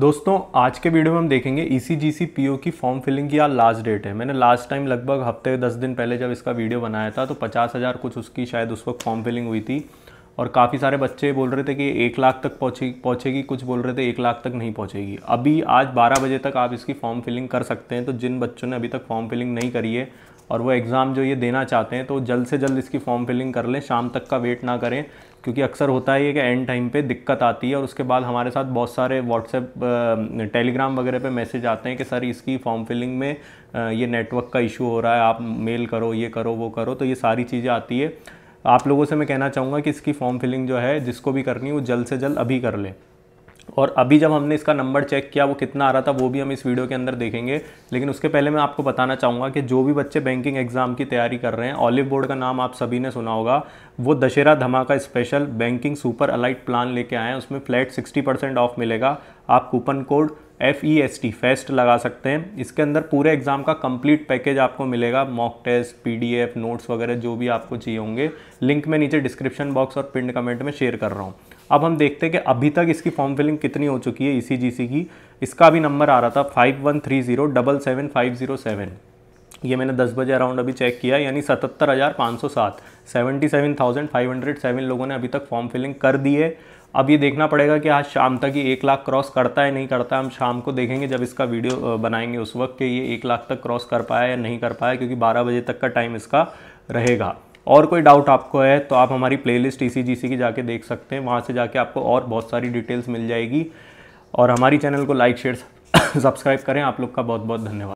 दोस्तों आज के वीडियो में हम देखेंगे ई सी जी सी पी ओ की फॉर्म फिलिंग की आज लास्ट डेट है मैंने लास्ट टाइम लगभग हफ्ते दस दिन पहले जब इसका वीडियो बनाया था तो पचास हज़ार कुछ उसकी शायद उस वक्त फॉर्म फिलिंग हुई थी और काफ़ी सारे बच्चे बोल रहे थे कि एक लाख तक पहुँचे पहुँचेगी कुछ बोल रहे थे एक लाख तक नहीं पहुँचेगी अभी आज बारह बजे तक आप इसकी फॉर्म फिलिंग कर सकते हैं तो जिन बच्चों ने अभी तक फॉर्म फिलिंग नहीं करी है और वो एग्ज़ाम जो ये देना चाहते हैं तो जल्द से जल्द इसकी फॉर्म फिलिंग कर लें शाम तक का वेट ना करें क्योंकि अक्सर होता है कि एंड टाइम पे दिक्कत आती है और उसके बाद हमारे साथ बहुत सारे व्हाट्सएप टेलीग्राम वगैरह पे मैसेज आते हैं कि सर इसकी फॉर्म फिलिंग में ये नेटवर्क का इशू हो रहा है आप मेल करो ये करो वो करो तो ये सारी चीज़ें आती है आप लोगों से मैं कहना चाहूँगा कि इसकी फॉर्म फिलिंग जो है जिसको भी करनी है वो जल्द से जल्द अभी कर लें और अभी जब हमने इसका नंबर चेक किया वो कितना आ रहा था वो भी हम इस वीडियो के अंदर देखेंगे लेकिन उसके पहले मैं आपको बताना चाहूँगा कि जो भी बच्चे बैंकिंग एग्ज़ाम की तैयारी कर रहे हैं ऑलिव बोर्ड का नाम आप सभी ने सुना होगा वो दशहरा धमाका special banking super elite plan लेके आए हैं उसमें फ्लैट सिक्सटी परसेंट ऑफ मिलेगा आप coupon code F E S T fest लगा सकते हैं इसके अंदर पूरे एग्ज़ाम का कंप्लीट पैकेज आपको मिलेगा mock test P D F notes वगैरह जो भी आपको चाहिए होंगे लिंक मैं नीचे डिस्क्रिप्शन बॉक्स और पिंड कमेंट में शेयर कर रहा हूँ अब हम देखते हैं कि अभी तक इसकी फॉर्म फिलिंग कितनी हो चुकी है ई e की इसका भी नंबर आ रहा था five one three zero double seven five zero seven ये मैंने 10 बजे अराउंड अभी चेक किया यानी सतहत्तर हज़ार पाँच सौ सात seventy seven thousand five hundred seven लोगों ने अभी तक फॉर्म फिलिंग कर दी है अब ये देखना पड़ेगा कि आज शाम तक ये एक लाख क्रॉस करता है नहीं करता है हम शाम को देखेंगे जब इसका वीडियो बनाएंगे उस वक्त कि ये एक लाख तक क्रॉस कर पाया या नहीं कर पाया क्योंकि बारह बजे तक का टाइम इसका रहेगा और कोई डाउट आपको है तो आप हमारी प्लेलिस्ट ईसीजीसी e की जाके देख सकते हैं वहाँ से जाके आपको और बहुत सारी डिटेल्स मिल जाएगी और हमारी चैनल को लाइक शेयर सब्सक्राइब करें आप लोग का बहुत बहुत धन्यवाद